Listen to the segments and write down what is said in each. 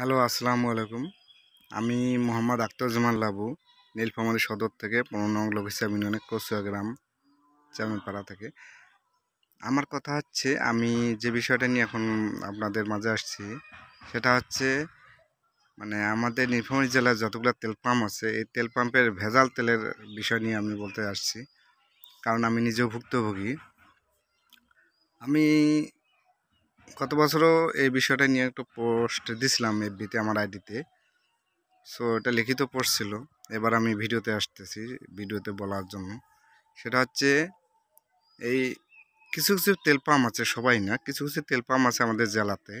hello আসসালামু আলাইকুম আমি মোহাম্মদ আক্তারুজ্জামান লাবু নীলফামারি সদর থেকে পনেরো নং লঘিসাব ইউনিয়নের কসুয়া গ্রাম চামিনপাড়া থেকে আমার কথা হচ্ছে আমি যে বিষয়টা নিয়ে এখন আপনাদের মাঝে আসছি সেটা হচ্ছে মানে আমাদের নীলফামারি জেলার যতগুলো তেল পাম্প আছে এই তেল পাম্পের ভেজাল তেলের বিষয় নিয়ে আমি বলতে আসছি কারণ আমি নিজেও ভুক্তভোগী আমি গত বছরও এই বিষয়টা নিয়ে একটা পোস্ট দিছিলাম এফবিতে আমার আইডিতে সো এটা লিখিত পোস্ট ছিল এবার আমি ভিডিওতে আসতেছি ভিডিওতে বলার জন্য সেটা হচ্ছে এই কিছু কিছু তেল পাম্প আছে সবাই না কিছু কিছু তেল পাম্প আছে আমাদের জেলাতে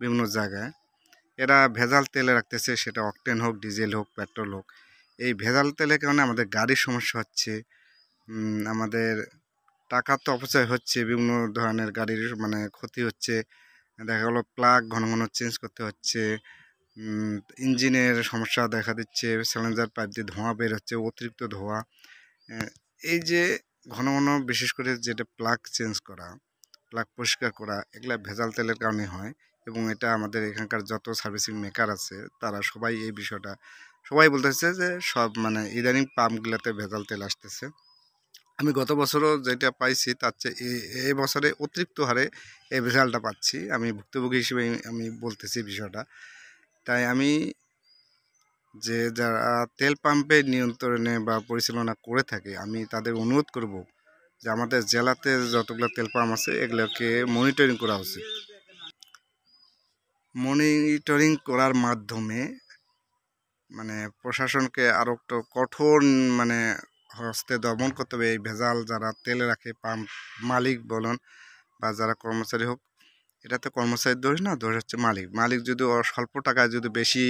বিভিন্ন জায়গায় এরা ভেজাল তেলে রাখতেছে সেটা অকটেন হোক ডিজেল হোক পেট্রোল হোক এই ভেজাল তেলের কারণে আমাদের গাড়ির সমস্যা হচ্ছে আমাদের টাকার তো অপচয় হচ্ছে বিভিন্ন ধরনের গাড়ির মানে ক্ষতি হচ্ছে দেখা গেলো প্লাগ ঘন ঘন চেঞ্জ করতে হচ্ছে ইঞ্জিনের সমস্যা দেখা দিচ্ছে স্যালেঞ্জার পাইপ দিয়ে ধোঁয়া বের হচ্ছে অতিরিক্ত ধোঁয়া এই যে ঘন ঘন বিশেষ করে যেটা প্লাগ চেঞ্জ করা প্লাগ পরিষ্কার করা এগুলা ভেজাল তেলের কারণে হয় এবং এটা আমাদের এখানকার যত সার্ভিসিং মেকার আছে তারা সবাই এই বিষয়টা সবাই বলতেছে যে সব মানে ইদানিং পাম্পগুলোতে ভেজাল তেল আসতেছে আমি গত বছরও যেটা পাইছি তার চেয়ে এ বছরে অতিরিক্ত হারে এই রেজাল্টটা পাচ্ছি আমি ভুক্তভোগী হিসেবে আমি বলতেছি বিষয়টা তাই আমি যে যারা তেল পাম্পে নিয়ন্ত্রণে বা পরিচালনা করে থাকে আমি তাদের অনুরোধ করব যে আমাদের জেলাতে যতগুলো তেল পাম্প আছে এগুলোকে মনিটরিং করা উচিত মনিটরিং করার মাধ্যমে মানে প্রশাসনকে আরও একটু কঠোর মানে হস্তে দমন করতে হবে এই ভেজাল যারা তেল রাখে পাম্প মালিক বলুন বা যারা কর্মচারী হোক এটাতে কর্মচারীর দোষ না দোষ হচ্ছে মালিক মালিক যদি স্বল্প টাকায় যদি বেশি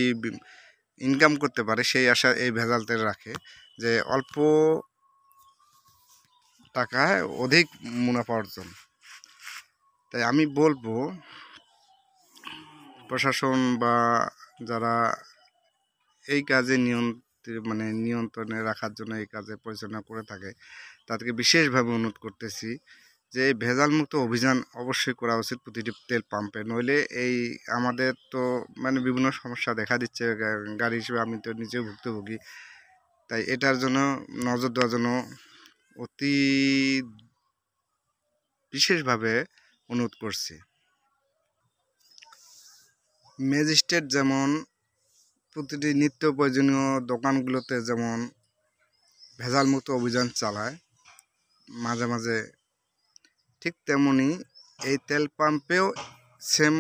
ইনকাম করতে পারে সেই আশা এই ভেজাল তেল রাখে যে অল্প টাকায় অধিক মুনাফা অর্জন তাই আমি বলবো প্রশাসন বা যারা এই কাজে নিয়ন্ত্রণ মানে নিয়ন্ত্রণে রাখার জন্য এই কাজে পরিচালনা করে থাকে তাদেরকে বিশেষভাবে অনুরোধ করতেছি যে ভেজালমুক্ত অভিযান অবশ্যই করা উচিত প্রতিটি তেল পাম্পে নইলে এই আমাদের তো মানে বিভিন্ন সমস্যা দেখা দিচ্ছে গাড়ি হিসেবে আমি তো নিজেও ভুক্তভোগী তাই এটার জন্য নজর দেওয়ার জন্য অতি বিশেষভাবে অনুরোধ করছি ম্যাজিস্ট্রেট যেমন প্রতিটি নিত্য প্রয়োজনীয় দোকানগুলোতে যেমন ভেজালমুক্ত অভিযান চালায় মাঝে মাঝে ঠিক তেমনি এই তেল পাম্পেও সেম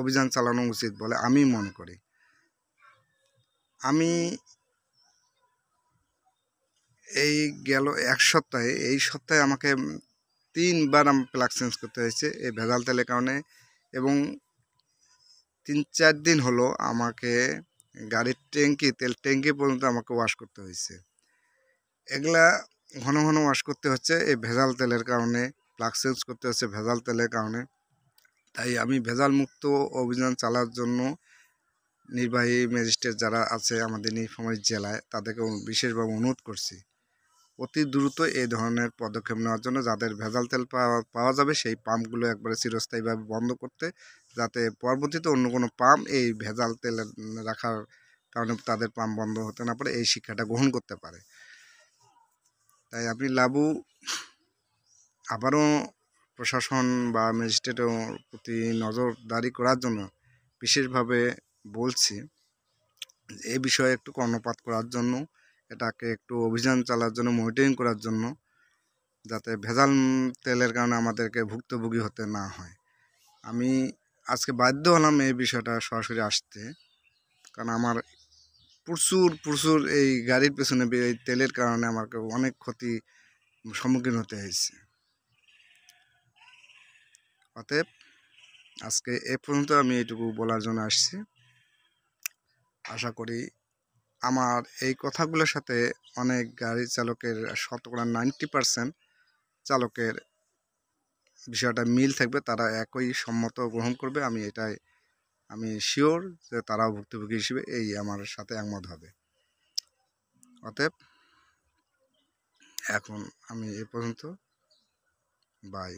অভিযান চালানো উচিত বলে আমি মনে করি আমি এই গেল এক সপ্তাহে এই সপ্তাহে আমাকে তিনবার আমার প্লাগ চেঞ্জ করতে হয়েছে এই ভেজাল তেলের কারণে এবং তিন চার দিন হলো আমাকে গাড়ির ট্যাঙ্কি তেল ট্যাঙ্কি পর্যন্ত আমাকে ওয়াশ করতে হয়েছে এগুলা ঘন ঘন ওয়াশ করতে হচ্ছে এই ভেজাল তেলের কারণে প্লাক চেঞ্জ করতে হচ্ছে ভেজাল তেলের কারণে তাই আমি ভেজাল মুক্ত অভিযান চালার জন্য নির্বাহী ম্যাজিস্ট্রেট যারা আছে আমাদের নীলফামারী জেলায় তাদেরকে বিশেষভাবে অনুরোধ করছি অতি দ্রুত এই ধরনের পদক্ষেপ নেওয়ার জন্য যাদের ভেজাল তেল পাওয়া যাবে সেই পাম্পগুলো একবারে চিরস্থায়ীভাবে বন্ধ করতে যাতে পরবর্তীতে অন্য কোনো পাম্প এই ভেজাল তেল রাখার কারণে তাদের পাম্প বন্ধ হতে না পারে এই শিক্ষাটা গ্রহণ করতে পারে তাই আপনি লাবু আবারও প্রশাসন বা ম্যাজিস্ট্রেটের প্রতি নজরদারি করার জন্য বিশেষভাবে বলছি এ বিষয়ে একটু কর্ণপাত করার জন্য এটাকে একটু অভিযান চালার জন্য মনিটরিং করার জন্য যাতে ভেজাল তেলের কারণে আমাদেরকে ভুক্তভোগী হতে না হয় আমি আজকে বাধ্য হলাম এই বিষয়টা সরাসরি আসতে কারণ আমার প্রচুর প্রচুর এই গাড়ির পেছনে এই তেলের কারণে আমাকে অনেক ক্ষতি সম্মুখীন হতে হয়েছে অতএব আজকে এ পর্যন্ত আমি এটুকু বলার জন্য আসছি আশা করি আমার এই কথাগুলোর সাথে অনেক গাড়ি চালকের শতকরা নাইনটি পারসেন্ট চালকের বিষয়টা মিল থাকবে তারা একই সম্মত গ্রহণ করবে আমি এটাই আমি শিওর যে তারাও ভুক্তভোগী হিসেবে এই আমার সাথে একমত হবে অতএব এখন আমি এ পর্যন্ত বাই